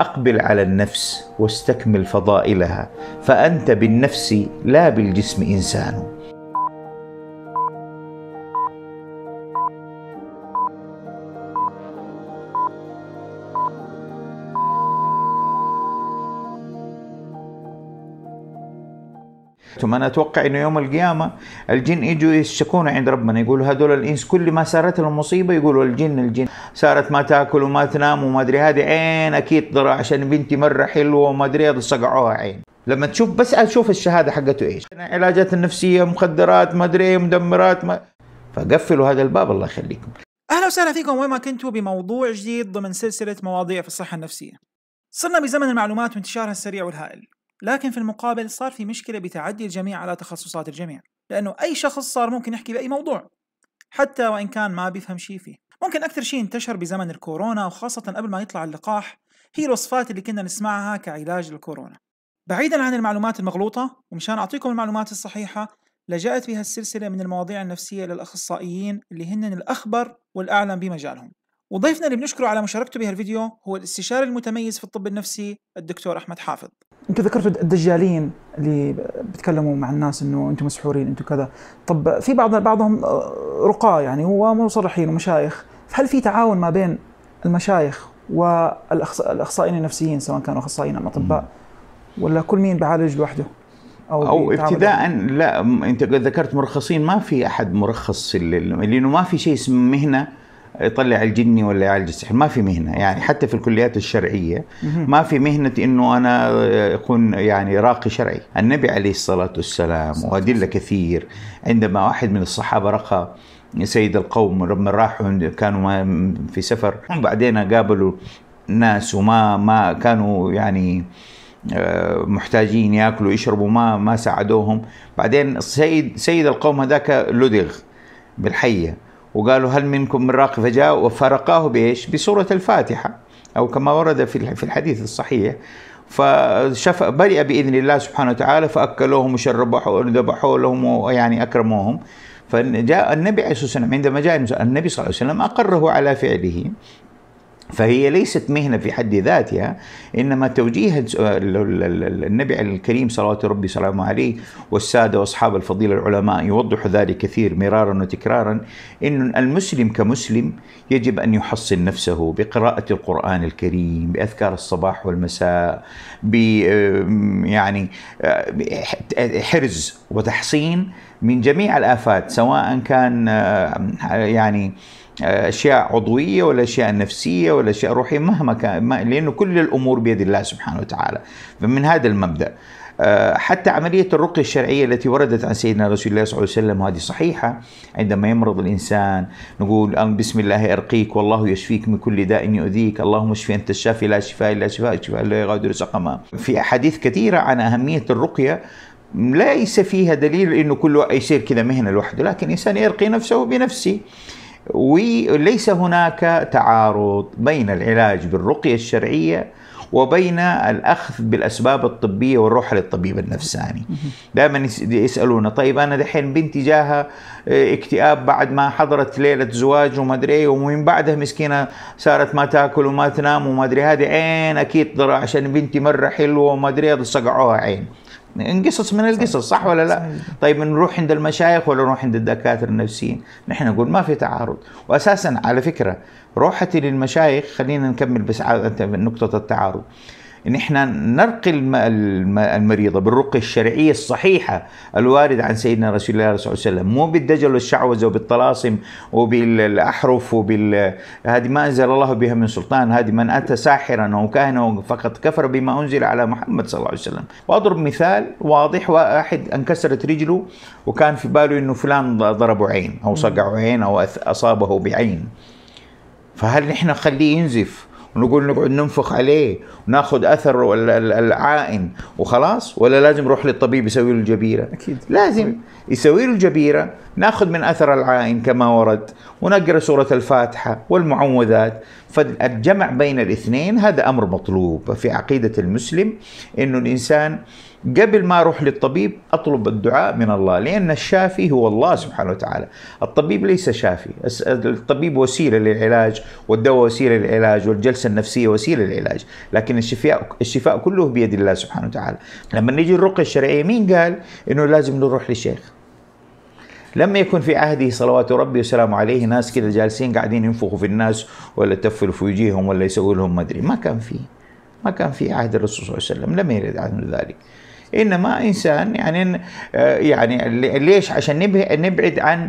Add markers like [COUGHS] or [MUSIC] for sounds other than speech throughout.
اقبل على النفس واستكمل فضائلها فانت بالنفس لا بالجسم انسان سيرتهم انا اتوقع انه يوم القيامه الجن يجوا يشتكون عند ربنا يقولوا هذول الانس كل ما سارت لهم مصيبه يقولوا الجن الجن صارت ما تاكل وما تنام وما ادري هذه عين اكيد ضرع عشان بنتي مره حلوه وما ادري صقعوها عين لما تشوف بس اشوف الشهاده حقته ايش علاجات النفسيه مخدرات ما ادري مدمرات ما فقفلوا هذا الباب الله يخليكم اهلا وسهلا فيكم وين ما كنتوا بموضوع جديد ضمن سلسله مواضيع في الصحه النفسيه صرنا بزمن المعلومات وانتشارها السريع والهائل لكن في المقابل صار في مشكلة بتعدي الجميع على تخصصات الجميع لأنه أي شخص صار ممكن يحكي بأي موضوع حتى وإن كان ما بيفهم شيء فيه ممكن أكثر شيء انتشر بزمن الكورونا وخاصة قبل ما يطلع اللقاح هي الوصفات اللي كنا نسمعها كعلاج للكورونا بعيدا عن المعلومات المغلوطة ومشان أعطيكم المعلومات الصحيحة لجأت بها السلسلة من المواضيع النفسية للأخصائيين اللي هن الأخبر والأعلم بمجالهم وضيفنا اللي بنشكره على مشاركته بهالفيديو هو الاستشاري المتميز في الطب النفسي الدكتور احمد حافظ انت ذكرت الدجالين اللي بيتكلموا مع الناس انه انتم مسحورين انتم كذا طب في بعض بعضهم رقاه يعني هو مصرحين ومشايخ فهل في تعاون ما بين المشايخ والاخصائيين النفسيين سواء كانوا اخصائيين ام اطباء ولا كل مين بعالج لوحده او, أو ابتداء لا انت ذكرت مرخصين ما في احد مرخص لانه ما في شيء اسمه مهنه يطلع الجني ولا يعالج السحر ما في مهنه يعني حتى في الكليات الشرعيه ما في مهنه انه انا اكون يعني راقي شرعي النبي عليه الصلاه والسلام وادله كثير عندما واحد من الصحابه رقى سيد القوم لما راحوا كانوا في سفر وبعدين قابلوا ناس وما ما كانوا يعني آه، محتاجين ياكلوا يشربوا ما ما ساعدوهم بعدين سيد سيد القوم هذاك لدغ بالحيه وقالوا هل منكم من راق فجاء وفرقاه بايش؟ بسوره الفاتحه او كما ورد في الحديث الصحيح فشفى برئ باذن الله سبحانه وتعالى فاكلوهم وشربوا ذبحوا لهم ويعني اكرموهم فجاء النبي عليه الصلاه والسلام عندما جاء النبي صلى الله عليه وسلم اقره على فعله فهي ليست مهنة في حد ذاتها إنما توجيه آه، النبي الكريم صلوات ربي سلامه عليه والسادة وأصحاب الفضيلة العلماء يوضحوا ذلك كثير مرارا وتكرارا إن المسلم كمسلم يجب أن يحصن نفسه بقراءة القرآن الكريم بأذكار الصباح والمساء ب يعني آه، حرز وتحصين من جميع الآفات سواء كان آه، يعني آه، اشياء عضويه ولا اشياء نفسيه ولا اشياء روحيه مهما كان لانه كل الامور بيد الله سبحانه وتعالى فمن هذا المبدا آه، حتى عملية الرقية الشرعية التي وردت عن سيدنا رسول الله صلى الله عليه وسلم هذه صحيحة عندما يمرض الإنسان نقول بسم الله أرقيك والله يشفيك من كل داء يؤذيك اللهم اشفي أنت الشافي لا شفاء إلا شفاء شفاء لا يغادر سقما في أحاديث كثيرة عن أهمية الرقية ليس فيها دليل انه كل يصير كذا مهنه لوحده لكن الانسان يرقي نفسه بنفسه وليس هناك تعارض بين العلاج بالرقية الشرعية وبين الاخذ بالاسباب الطبيه والروح للطبيب النفساني دائما يسالونا طيب انا دحين بنتي جاها آه، اكتئاب بعد ما حضرت ليله زواج وما ادري ايه ومن بعدها مسكينه صارت ما تاكل وما تنام وما ادري هذه عين اكيد ضرر عشان بنتي مره حلوه وما ادري صقعوها عين قصص من القصص صح ولا لا؟ طيب نروح عند المشايخ ولا نروح عند الدكاتره النفسيين؟ نحن نقول ما في تعارض، واساسا على فكره روحتي للمشايخ خلينا نكمل بس على نقطه التعارض. ان احنا نرقي المريضه بالرقيه الشرعيه الصحيحه الوارد عن سيدنا رسول الله صلى الله عليه وسلم مو بالدجل والشعوذه وبالطلاسم وبالاحرف وبال هذه ما انزل الله بها من سلطان هذه من اتى ساحرا او كاهنا فقد كفر بما انزل على محمد صلى الله عليه وسلم واضرب مثال واضح واحد انكسرت رجله وكان في باله انه فلان ضربه عين او صقعه عين او اصابه بعين فهل نحن نخليه ينزف ونقول نقعد ننفخ عليه وناخذ اثر العائن وخلاص ولا لازم نروح للطبيب يسوي له الجبيره؟ اكيد لازم يسوي له الجبيره ناخذ من اثر العائن كما ورد ونقرا سوره الفاتحه والمعوذات فالجمع بين الاثنين هذا امر مطلوب في عقيده المسلم انه الانسان قبل ما اروح للطبيب اطلب الدعاء من الله لان الشافي هو الله سبحانه وتعالى الطبيب ليس شافي الطبيب وسيله للعلاج والدواء وسيله للعلاج والجلسه النفسيه وسيله للعلاج لكن الشفاء الشفاء كله بيد الله سبحانه وتعالى لما نيجي الرقيه الشرعيه مين قال انه لازم نروح لشيخ لما يكن في عهده صلوات ربي وسلامه عليه ناس كذا جالسين قاعدين ينفخوا في الناس ولا تفلوا في وجيههم ولا يسووا لهم مدري ما كان فيه ما كان في عهد الرسول صلى الله عليه وسلم لم يرد عنه ذلك انما انسان يعني يعني ليش عشان نبعد عن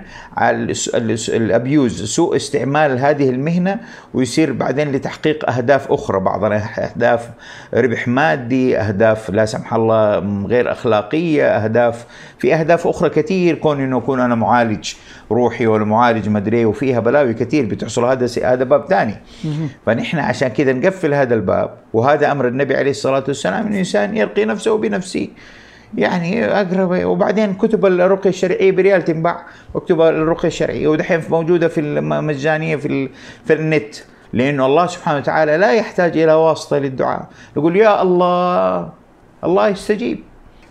الابيوز سوء استعمال هذه المهنه ويصير بعدين لتحقيق اهداف اخرى بعض اهداف ربح مادي اهداف لا سمح الله غير اخلاقيه اهداف في اهداف اخرى كثير كون انه اكون انا معالج روحي ولا معالج مدري إيه، وفيها بلاوي كثير بتحصل هذا هذا باب ثاني فنحن عشان كذا نقفل هذا الباب وهذا امر النبي عليه الصلاه والسلام ان الانسان يرقي نفسه بنفسه يعني اقرب وبعدين كتب الرقيه الشرعيه بريال تنباع مكتوب الرقيه الشرعيه ودحين موجوده في مجانيه في في النت لانه الله سبحانه وتعالى لا يحتاج الى واسطه للدعاء يقول يا الله الله يستجيب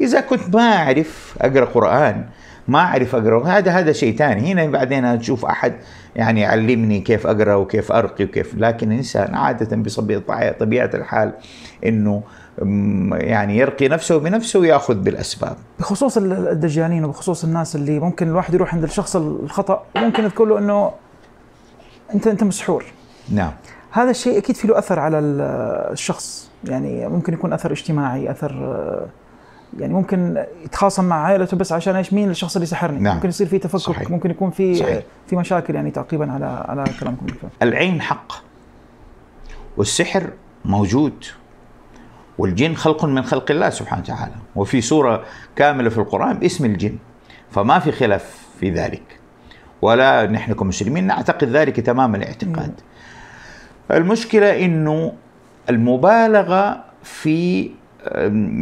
اذا كنت ما اعرف اقرا قران ما اعرف اقرا هذا هذا شيء ثاني هنا بعدين اشوف احد يعني يعلمني كيف اقرا وكيف ارقي وكيف لكن الانسان عاده بطبيعه الحال انه يعني يرقي نفسه بنفسه وياخذ بالاسباب. بخصوص الدجالين وبخصوص الناس اللي ممكن الواحد يروح عند الشخص الخطا ممكن تقول له انه انت انت مسحور. نعم. هذا الشيء اكيد في له اثر على الشخص يعني ممكن يكون اثر اجتماعي اثر يعني ممكن يتخاصم مع عائلته بس عشان ايش مين الشخص اللي سحرني نعم. ممكن يصير في تفكك صحيح. ممكن يكون في في مشاكل يعني تعقيبا على على كلامكم العين حق والسحر موجود والجن خلق من خلق الله سبحانه وتعالى وفي سورة كاملة في القرآن باسم الجن فما في خلاف في ذلك ولا نحن كمسلمين نعتقد ذلك تمام الاعتقاد المشكلة أنه المبالغة في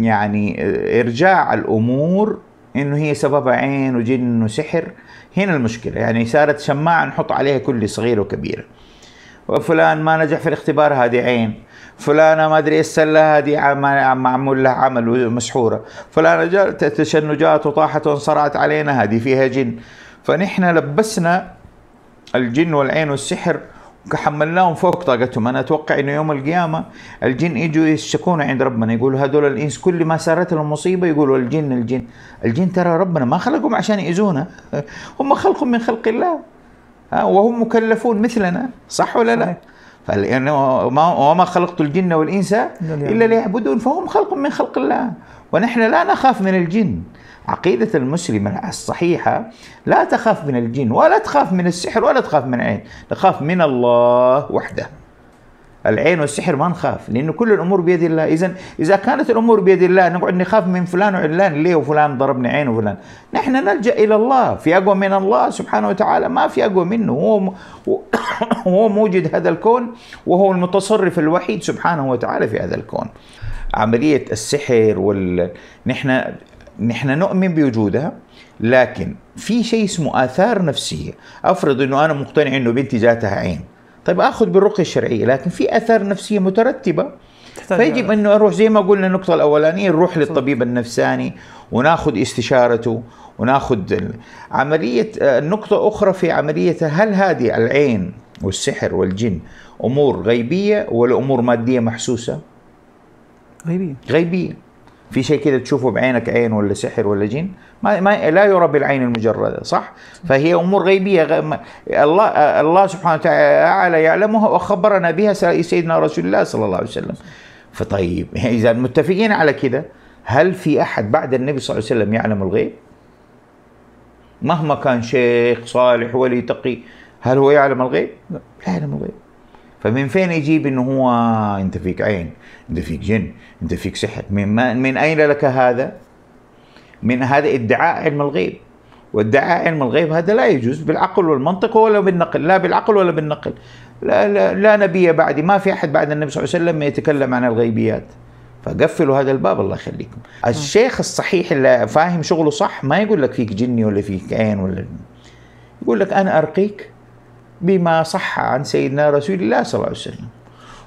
يعني آه، إرجاع الأمور أنه هي سببها عين وجن وسحر هنا المشكلة يعني صارت شماعة نحط عليها كل صغيرة وكبيرة وفلان ما نجح في الاختبار هذه عين فلانه ما ادري ايش هذه دي معمول لها عمل مسحوره فلانه تشنجات وطاحت وانصرعت علينا هذه فيها جن فنحن لبسنا الجن والعين والسحر وحملناهم فوق طاقتهم انا اتوقع انه يوم القيامه الجن يجوا يشكون عند ربنا يقولوا هذول الانس كل ما سارت لهم مصيبه يقولوا الجن الجن الجن ترى ربنا ما خلقهم عشان ياذونا [LAUGHS] هم خلقهم من خلق الله وهم مكلفون مثلنا صح ولا لا؟ يعني وما خلقت الجن والإنس إلا ليعبدون فهم خلق من خلق الله ونحن لا نخاف من الجن عقيدة المسلمة الصحيحة لا تخاف من الجن ولا تخاف من السحر ولا تخاف من عين تخاف من الله وحده العين والسحر ما نخاف لانه كل الأمور بيد الله إذا إذا كانت الأمور بيد الله نقعد نخاف من فلان وعلان ليه وفلان ضربني عين وفلان نحن نلجأ إلى الله في أقوى من الله سبحانه وتعالى ما في أقوى منه هو [COUGHS] هو موجد هذا الكون وهو المتصرف الوحيد سبحانه وتعالى في هذا الكون عملية السحر وال نحن نحن نؤمن بوجودها لكن في شيء اسمه آثار نفسية أفرض أنه أنا مقتنع أنه بنتي ذاتها عين طيب اخذ بالرقيه الشرعيه لكن في اثار نفسيه مترتبه فيجب انه اروح زي ما قلنا النقطه الاولانيه نروح للطبيب النفساني وناخذ استشارته وناخذ عمليه آه، نقطه اخرى في عمليه هل هذه العين والسحر والجن امور غيبيه ولا امور ماديه محسوسه؟ غيبيه غيبيه في شيء كذا تشوفه بعينك عين ولا سحر ولا جن ما, ما لا يرى بالعين المجرده صح فهي امور غيبيه غيب الله الله سبحانه وتعالى يعلمها وخبرنا بها سيدنا رسول الله صلى الله عليه وسلم فطيب اذا متفقين على كده هل في احد بعد النبي صلى الله عليه وسلم يعلم الغيب مهما كان شيخ صالح ولي تقي هل هو يعلم الغيب لا يعلم الغيب فمن فين يجيب انه هو انت فيك عين انت فيك جن انت فيك سحر من, ما من اين لك هذا من هذا ادعاء علم الغيب وادعاء علم الغيب هذا لا يجوز بالعقل والمنطق ولا بالنقل لا بالعقل ولا بالنقل لا, لا, لا نبي بعدي ما في أحد بعد النبي صلى الله عليه وسلم يتكلم عن الغيبيات فقفلوا هذا الباب الله يخليكم آه. الشيخ الصحيح اللي فاهم شغله صح ما يقول لك فيك جني ولا فيك عين ولا يقول لك أنا أرقيك بما صح عن سيدنا رسول الله صلى الله عليه وسلم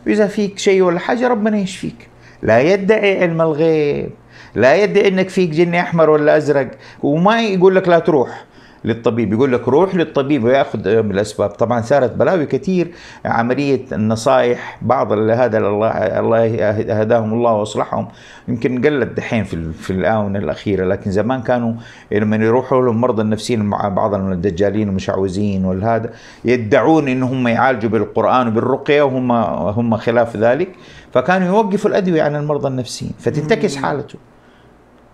وإذا فيك شيء ولا حاجة ربنا يشفيك لا يدعي علم الغيب لا يدعي انك فيك جني احمر ولا ازرق وما يقول لك لا تروح للطبيب يقول لك روح للطبيب وياخذ بالاسباب آه، طبعا صارت بلاوي كثير عمليه النصائح بعض هذا الله الله هداهم الله واصلحهم يمكن قلت دحين في في الاونه الاخيره لكن زمان كانوا لما يروحوا لهم مرضى النفسيين مع بعض الدجالين والمشعوذين والهذا يدعون انهم يعالجوا بالقران وبالرقيه وهم هم خلاف ذلك فكانوا يوقفوا الادويه عن المرضى النفسيين فتنتكس حالته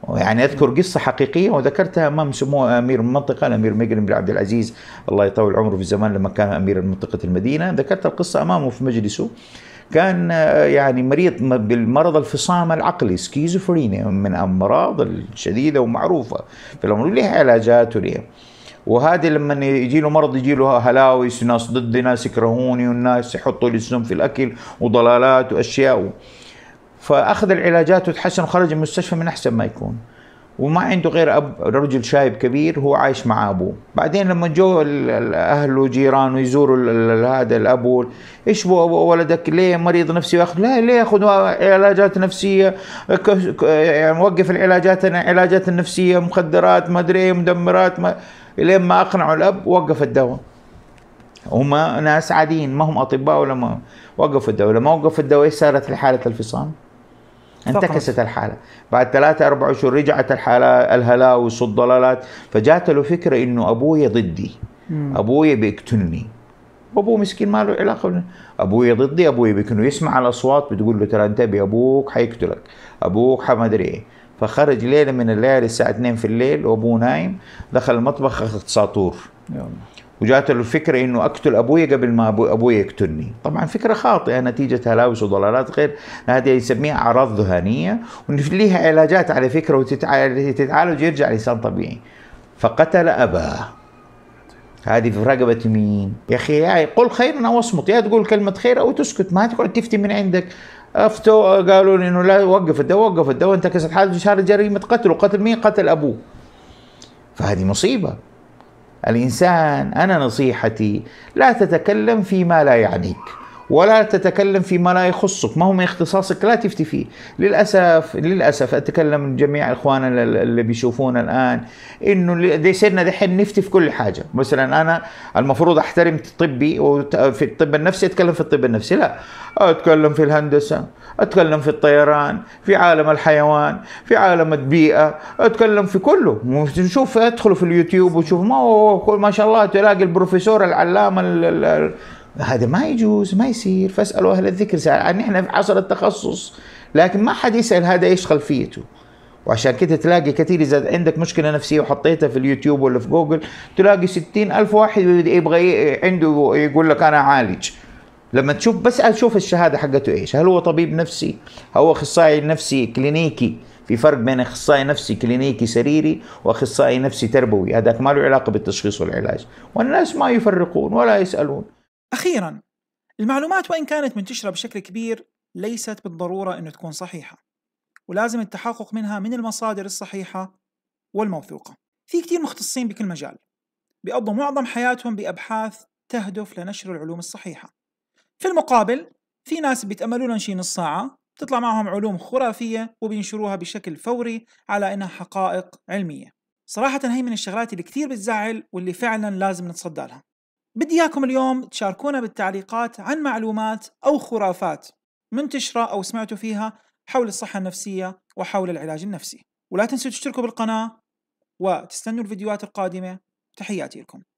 يعني اذكر قصه حقيقيه وذكرتها امام سمو امير المنطقه الامير مجرم بن عبد العزيز الله يطول عمره في الزمان لما كان امير منطقه المدينه ذكرت القصه امامه في مجلسه كان آه، يعني مريض بالمرض الفصام العقلي سكيزوفرينيا من الامراض الشديده ومعروفه في الامر له علاجات وليه وهذا لما يجي له مرض يجي له هلاوس ناس ضدي ناس يكرهوني والناس يحطوا لي السم في الاكل وضلالات واشياء فاخذ العلاجات وتحسن وخرج من المستشفى من احسن ما يكون وما عنده غير اب رجل شايب كبير هو عايش مع ابوه بعدين لما جو الاهل وجيرانه يزوروا هذا الاب ايش ولدك ليه مريض نفسي واخذ لا ليه ياخذ علاجات نفسيه يعني وقف العلاجات العلاجات النفسيه مخدرات ما ادري إيه، مدمرات ما لين ما اقنعوا الاب وقف الدواء هم ناس عاديين ما هم اطباء ولا ما وقفوا الدواء لما وقفوا الدواء ايش صارت لحاله الفصام؟ انتكست الحالة بعد ثلاثة أربع أشهر رجعت الحالة الهلاوس والضلالات فجات له فكرة إنه أبويا ضدي أبويا بيقتلني وابوه مسكين ما له علاقه ابويا ضدي ابويا بيكون يسمع الاصوات بتقول له ترى انتبه ابوك حيقتلك ابوك حمدري ايه فخرج ليله من الليالي الساعه 2 في الليل وابوه نايم دخل المطبخ اخذ ساطور وجات له الفكرة أنه أقتل أبوي قبل ما أبوي يقتلني طبعا فكرة خاطئة نتيجة هلاوس وضلالات غير هذه يسميها أعراض ذهانية ولها علاجات على فكرة وتتعالج يرجع لسان طبيعي فقتل أباه هذه في رقبة مين؟ يا أخي يعني قل خيرا أو اصمت يا تقول كلمة خير أو تسكت ما تقعد تفتي من عندك افتوا قالوا لي انه لا وقف الدواء وقف الدواء انت كسرت حالته جريمه قتل وقتل مين قتل ابوه فهذه مصيبه الانسان انا نصيحتي لا تتكلم فيما لا يعنيك ولا تتكلم فيما لا يخصك ما هو من اختصاصك لا تفتي فيه للأسف للأسف أتكلم جميع إخواننا اللي بيشوفونا الآن إنه دي صرنا دحين نفتي في كل حاجة مثلا أنا المفروض أحترم طبي وفي الطب النفسي أتكلم في الطب النفسي لا أتكلم في الهندسة أتكلم في الطيران في عالم الحيوان في عالم البيئة أتكلم في كله شوف أدخلوا في اليوتيوب وشوف ما هو ما شاء الله تلاقي البروفيسور العلامة هذا ما يجوز ما يصير فاسالوا اهل الذكر سأل يعني نحن في عصر التخصص لكن ما حد يسال هذا ايش خلفيته وعشان كده تلاقي كثير اذا عندك مشكله نفسيه وحطيتها في اليوتيوب ولا في جوجل تلاقي ستين الف واحد يبغى عنده يقول لك انا عالج لما تشوف بس شوف الشهاده حقته ايش هل هو طبيب نفسي هو اخصائي نفسي كلينيكي في فرق بين اخصائي نفسي كلينيكي سريري واخصائي نفسي تربوي هذاك ما له علاقه بالتشخيص والعلاج والناس ما يفرقون ولا يسالون أخيرا المعلومات وإن كانت منتشرة بشكل كبير ليست بالضرورة أنه تكون صحيحة ولازم التحقق منها من المصادر الصحيحة والموثوقة في كثير مختصين بكل مجال بيقضوا معظم حياتهم بأبحاث تهدف لنشر العلوم الصحيحة في المقابل في ناس بيتأملوا لهم شي نص ساعة بتطلع معهم علوم خرافية وبينشروها بشكل فوري على إنها حقائق علمية صراحة هي من الشغلات اللي كثير بتزعل واللي فعلا لازم نتصدى لها بدي اياكم اليوم تشاركونا بالتعليقات عن معلومات او خرافات منتشره او سمعتوا فيها حول الصحه النفسيه وحول العلاج النفسي ولا تنسوا تشتركوا بالقناه وتستنوا الفيديوهات القادمه تحياتي لكم